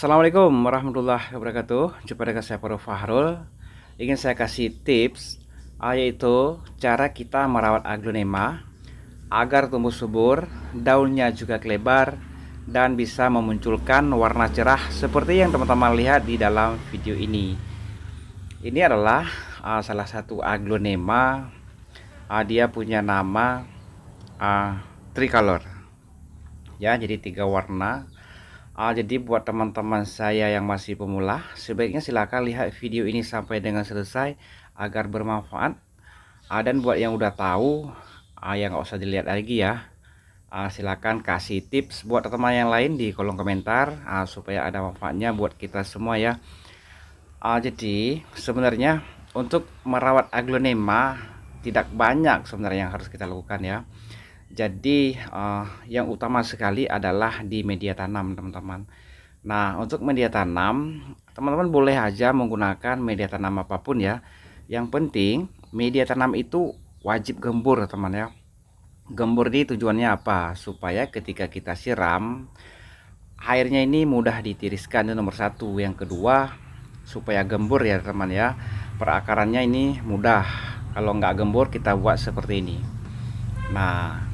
Assalamualaikum warahmatullahi wabarakatuh Jumpa dengan saya Prof. Fahrul Ingin saya kasih tips ah, Yaitu cara kita merawat aglonema Agar tumbuh subur Daunnya juga kelebar Dan bisa memunculkan warna cerah Seperti yang teman-teman lihat di dalam video ini Ini adalah ah, salah satu aglonema ah, Dia punya nama Tricolor Ya jadi tiga warna Uh, jadi buat teman-teman saya yang masih pemula, sebaiknya silakan lihat video ini sampai dengan selesai agar bermanfaat. Uh, dan buat yang udah tahu, uh, ah, yang nggak usah dilihat lagi ya. Uh, silakan kasih tips buat teman yang lain di kolom komentar uh, supaya ada manfaatnya buat kita semua ya. Uh, jadi sebenarnya untuk merawat aglonema tidak banyak sebenarnya yang harus kita lakukan ya. Jadi uh, yang utama sekali adalah di media tanam teman-teman. Nah untuk media tanam teman-teman boleh aja menggunakan media tanam apapun ya. Yang penting media tanam itu wajib gembur teman ya. Gembur di tujuannya apa? Supaya ketika kita siram airnya ini mudah ditiriskan itu nomor satu. Yang kedua supaya gembur ya teman ya. Perakarannya ini mudah. Kalau nggak gembur kita buat seperti ini. Nah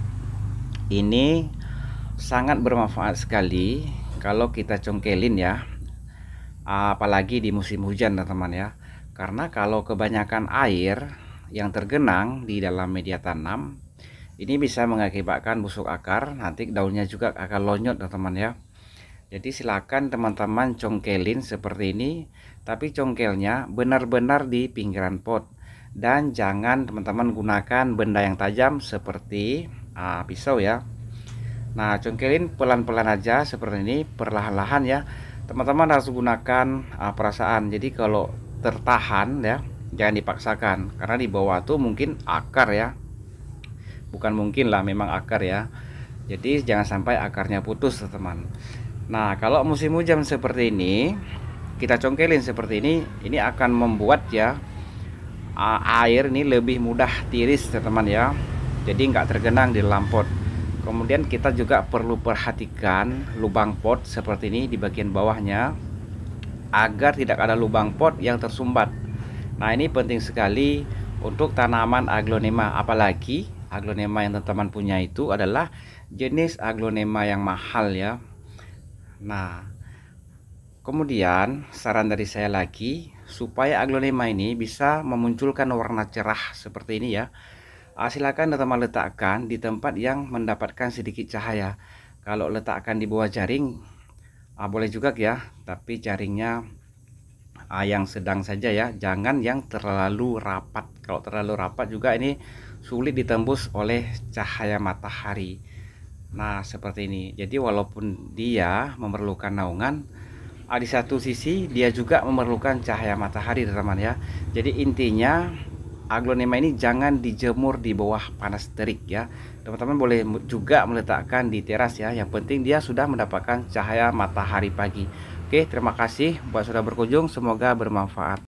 ini sangat bermanfaat sekali kalau kita congkelin ya apalagi di musim hujan teman-teman ya karena kalau kebanyakan air yang tergenang di dalam media tanam ini bisa mengakibatkan busuk akar nanti daunnya juga akan lonyot teman-teman ya jadi silakan teman-teman congkelin seperti ini tapi congkelnya benar-benar di pinggiran pot dan jangan teman-teman gunakan benda yang tajam seperti uh, pisau ya nah congkelin pelan-pelan aja seperti ini perlahan-lahan ya teman-teman harus gunakan uh, perasaan jadi kalau tertahan ya jangan dipaksakan karena di bawah tuh mungkin akar ya bukan mungkin lah memang akar ya jadi jangan sampai akarnya putus teman teman nah kalau musim hujan seperti ini kita congkelin seperti ini ini akan membuat ya ah, air ini lebih mudah tiris teman ya jadi nggak tergenang di dalam pot kemudian kita juga perlu perhatikan lubang pot seperti ini di bagian bawahnya agar tidak ada lubang pot yang tersumbat nah ini penting sekali untuk tanaman aglonema apalagi aglonema yang teman-teman punya itu adalah jenis aglonema yang mahal ya nah kemudian saran dari saya lagi supaya aglonema ini bisa memunculkan warna cerah seperti ini ya Ah, silakan teman letakkan di tempat yang mendapatkan sedikit cahaya kalau letakkan di bawah jaring ah, boleh juga ya tapi jaringnya ah, yang sedang saja ya jangan yang terlalu rapat kalau terlalu rapat juga ini sulit ditembus oleh cahaya matahari nah seperti ini jadi walaupun dia memerlukan naungan di satu sisi dia juga memerlukan cahaya matahari teman-teman ya jadi intinya aglonema ini jangan dijemur di bawah panas terik ya teman-teman boleh juga meletakkan di teras ya yang penting dia sudah mendapatkan cahaya matahari pagi oke terima kasih buat sudah berkunjung semoga bermanfaat